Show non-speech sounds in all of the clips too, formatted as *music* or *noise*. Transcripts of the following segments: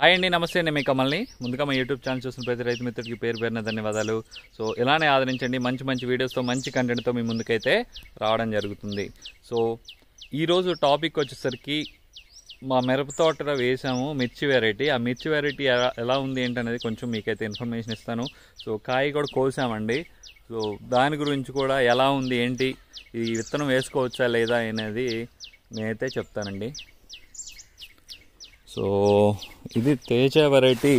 hi అండి నమస్తే నేను మీ కమల్ని ముందుగా మా యూట్యూబ్ ఛానల్ చూసిన ప్రతి రైతు మిత్రుడికి పేరు పేరిన ధన్యవాదాలు సో ఇలానే ఆదరించండి మంచి మంచి వీడియోస్తో మంచి కంటెంట్తో మీ ముందుకైతే రావడం జరుగుతుంది సో ఈరోజు టాపిక్ వచ్చేసరికి మా మిరప తోట వేసాము మిర్చి వెరైటీ ఆ మిర్చి వెరైటీ ఎలా ఉంది ఏంటనేది కొంచెం మీకైతే ఇన్ఫర్మేషన్ ఇస్తాను సో కాయ కూడా కోసామండి సో దాని గురించి కూడా ఎలా ఉంది ఏంటి ఈ విత్తనం వేసుకోవచ్చా లేదా అనేది నేనైతే చెప్తానండి సో ఇది తేజ వెరైటీ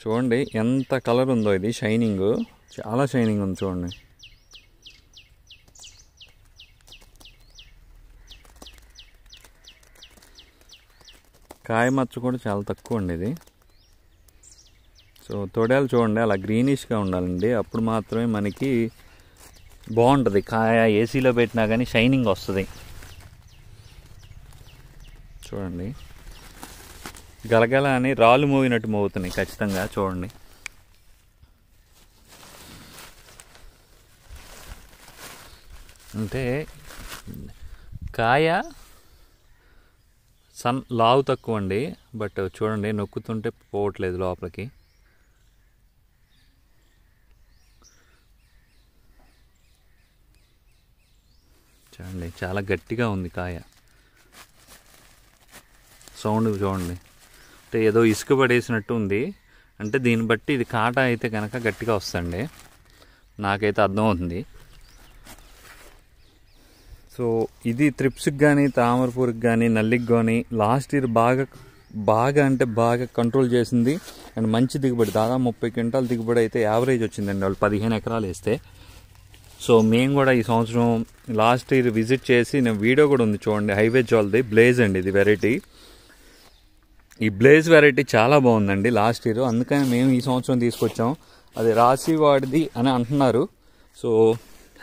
చూడండి ఎంత కలర్ ఉందో ఇది షైనింగ్ చాలా షైనింగ్ ఉంది చూడండి కాయ మచ్చ కూడా చాలా తక్కువ అండి ఇది సో తొడాలు చూడండి అలా గ్రీనిష్గా ఉండాలండి అప్పుడు మాత్రమే మనకి బాగుంటుంది కాయ ఏసీలో పెట్టినా కానీ షైనింగ్ వస్తుంది చూడండి గలగల అని రాళ్ళు మోగినట్టు మోగుతున్నాయి ఖచ్చితంగా చూడండి అంటే కాయ సన్ లావు తక్కువ అండి బట్ చూడండి నొక్కుతుంటే పోవట్లేదు లోపలికి చూడండి చాలా గట్టిగా ఉంది కాయ సౌండ్ చూడండి అంటే ఏదో ఇసుక పడేసినట్టు ఉంది అంటే దీన్ని బట్టి ఇది కాట అయితే కనుక గట్టిగా వస్తుంది నాకైతే అర్థమవుతుంది సో ఇది త్రిప్స్కి కానీ తామరపూర్కి కానీ నల్లికి కానీ లాస్ట్ ఇయర్ బాగా బాగా అంటే బాగా కంట్రోల్ చేసింది అండ్ మంచి దిగుబడి దాదాపు ముప్పై క్వింటాల దిగుబడి అయితే యావరేజ్ వచ్చిందండి వాళ్ళు పదిహేను ఎకరాలు వేస్తే సో మేము కూడా ఈ సంవత్సరం లాస్ట్ ఇయర్ విజిట్ చేసి నేను వీడియో కూడా ఉంది చూడండి హైవే జాల్ది బ్లేజ్ అండి ఇది వెరైటీ ఈ బ్లేజ్ వెరైటీ చాలా బాగుందండి లాస్ట్ ఇయర్ అందుకని మేము ఈ సంవత్సరం తీసుకొచ్చాం అది రాసి వాడిది అని అంటున్నారు సో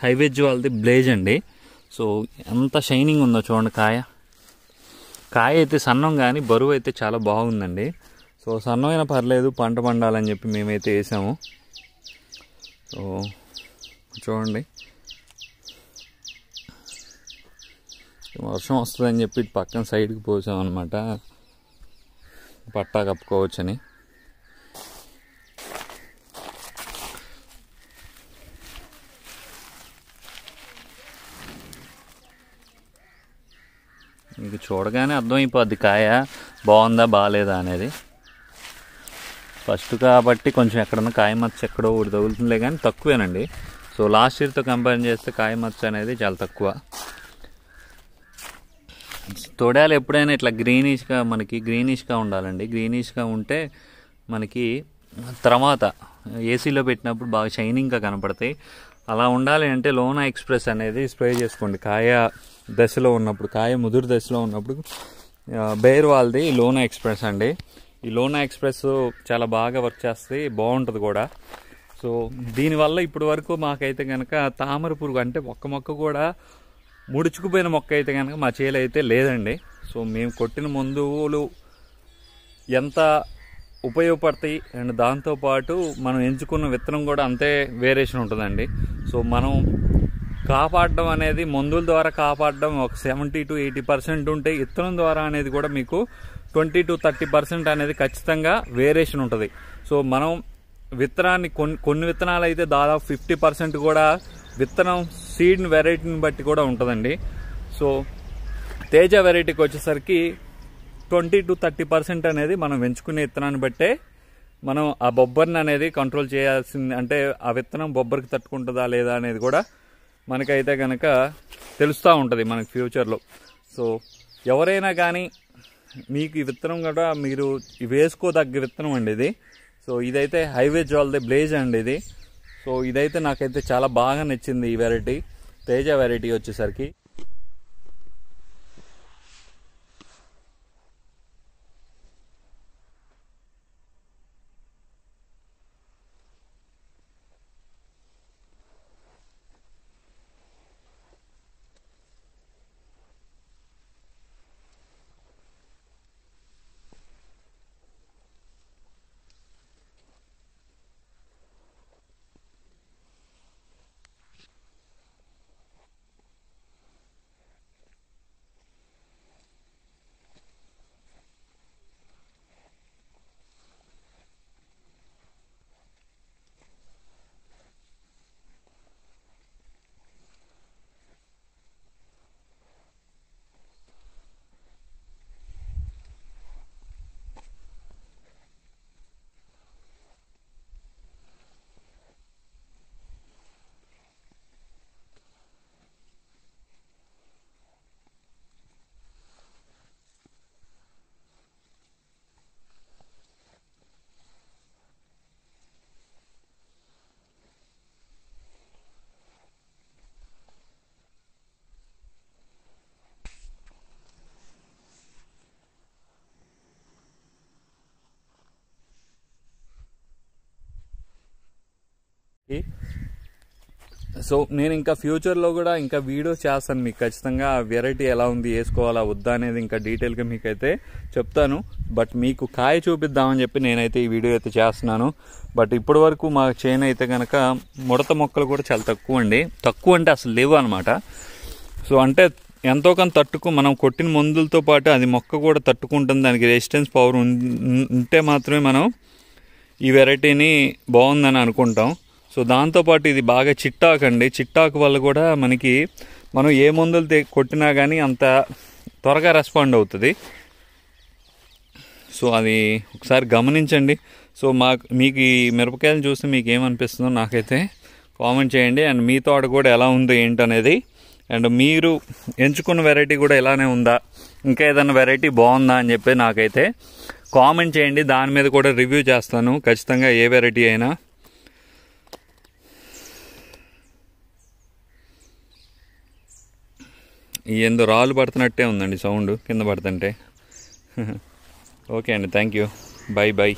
హైవేజ్ వాళ్ళది బ్లేజ్ అండి సో ఎంత షైనింగ్ ఉందో చూడండి కాయ కాయ అయితే సన్నం కానీ బరువు అయితే చాలా బాగుందండి సో అయినా పర్లేదు పంట పండాలని చెప్పి మేమైతే వేసాము సో చూడండి వర్షం వస్తుందని చెప్పి పక్కన సైడ్కి పోసాం అనమాట పట్టా కప్పుకోవచ్చని ఇంకా చూడగానే అర్థమైపోద్ది కాయ బాగుందా బాగాలేదా అనేది ఫస్ట్ కాబట్టి కొంచెం ఎక్కడన్నా కాయ మచ్చ ఎక్కడో ఒకటి తగులుతుందిలే కానీ తక్కువేనండి సో లాస్ట్ ఇయర్తో కంపేర్ చేస్తే కాయ మచ్చ అనేది చాలా తక్కువ తొడాలు ఎప్పుడైనా ఇట్లా గ్రీనిష్గా మనకి గ్రీనిష్గా ఉండాలండి గ్రీనిష్గా ఉంటే మనకి తర్వాత ఏసీలో పెట్టినప్పుడు బాగా షైనింగ్గా కనపడతాయి అలా ఉండాలి అంటే లోనా ఎక్స్ప్రెస్ అనేది స్ప్రే చేసుకోండి కాయ దశలో ఉన్నప్పుడు కాయ ముదురు దశలో ఉన్నప్పుడు బేర్ వాళ్ళది లోనా ఎక్స్ప్రెస్ అండి ఈ లోనా ఎక్స్ప్రెస్ చాలా బాగా వర్క్ చేస్తుంది బాగుంటుంది కూడా సో దీనివల్ల ఇప్పటి వరకు మాకైతే కనుక తామర పురుగు అంటే ఒక్క మొక్క కూడా ముడుచుకుపోయిన మొక్క అయితే కనుక మా చేలు అయితే లేదండి సో మేము కొట్టిన మందువులు ఎంత ఉపయోగపడతాయి అండ్ దాంతోపాటు మనం ఎంచుకున్న విత్తనం కూడా అంతే వేరియేషన్ ఉంటుందండి సో మనం కాపాడడం అనేది మందుల ద్వారా కాపాడడం ఒక సెవెంటీ టు ఎయిటీ పర్సెంట్ ఉంటే విత్తనం ద్వారా అనేది కూడా మీకు ట్వంటీ టు థర్టీ పర్సెంట్ అనేది ఖచ్చితంగా వేరియేషన్ ఉంటుంది సో మనం విత్తనాన్ని కొన్ని కొన్ని విత్తనాలు అయితే దాదాపు ఫిఫ్టీ పర్సెంట్ కూడా విత్తనం సీడ్ వెరైటీని బట్టి కూడా ఉంటుందండి సో తేజ వెరైటీకి వచ్చేసరికి ట్వంటీ టు థర్టీ పర్సెంట్ అనేది మనం పెంచుకునే విత్తనాన్ని బట్టే మనం ఆ బొబ్బర్ని అనేది కంట్రోల్ చేయాల్సింది అంటే ఆ విత్తనం బొబ్బరికి తట్టుకుంటుందా లేదా అనేది కూడా మనకైతే కనుక తెలుస్తూ ఉంటుంది మనకి ఫ్యూచర్లో సో ఎవరైనా కానీ మీకు ఈ విత్తనం కూడా మీరు వేసుకోదగ్గ విత్తనం అండి ఇది సో ఇదైతే హైవే జాల్ది బ్లేజ్ అండి ఇది సో ఇదైతే నాకైతే చాలా బాగా నచ్చింది ఈ వెరైటీ తేజ వెరైటీ వచ్చేసరికి సో నేను ఇంకా ఫ్యూచర్లో కూడా ఇంకా వీడియోస్ చేస్తాను మీకు ఖచ్చితంగా వెరైటీ ఎలా ఉంది వేసుకోవాలా వద్దా అనేది ఇంకా డీటెయిల్గా మీకు అయితే చెప్తాను బట్ మీకు కాయ చూపిద్దామని చెప్పి నేనైతే ఈ వీడియో అయితే చేస్తున్నాను బట్ ఇప్పటి వరకు మా చేను అయితే కనుక ముడత మొక్కలు కూడా చాలా తక్కువ అండి తక్కువ అంటే అసలు లేవు అనమాట సో అంటే ఎంతో కొంత తట్టుకు మనం కొట్టిన మందులతో పాటు అది మొక్క కూడా తట్టుకుంటుంది దానికి రెసిస్టెన్స్ పవర్ ఉంటే మాత్రమే మనం ఈ వెరైటీని బాగుందని అనుకుంటాం సో దాంతోపాటు ఇది బాగా చిట్టాకు అండి చిట్టాకు వల్ల కూడా మనకి మనం ఏ మందులు కొట్టినా కానీ అంత త్వరగా రెస్పాండ్ అవుతుంది సో అది ఒకసారి గమనించండి సో మాకు మీకు ఈ మిరపకాయలు చూస్తే మీకు ఏమనిపిస్తుందో నాకైతే కామెంట్ చేయండి అండ్ మీ తోట కూడా ఎలా ఉంది ఏంటనేది అండ్ మీరు ఎంచుకున్న వెరైటీ కూడా ఇలానే ఉందా ఇంకా ఏదైనా వెరైటీ బాగుందా అని చెప్పి నాకైతే కామెంట్ చేయండి దాని మీద కూడా రివ్యూ చేస్తాను ఖచ్చితంగా ఏ వెరైటీ అయినా ఎందు రాళ్ళు పడుతున్నట్టే ఉందండి సౌండ్ కింద పడుతుంటే *laughs* ఓకే అండి థ్యాంక్ యూ బై బై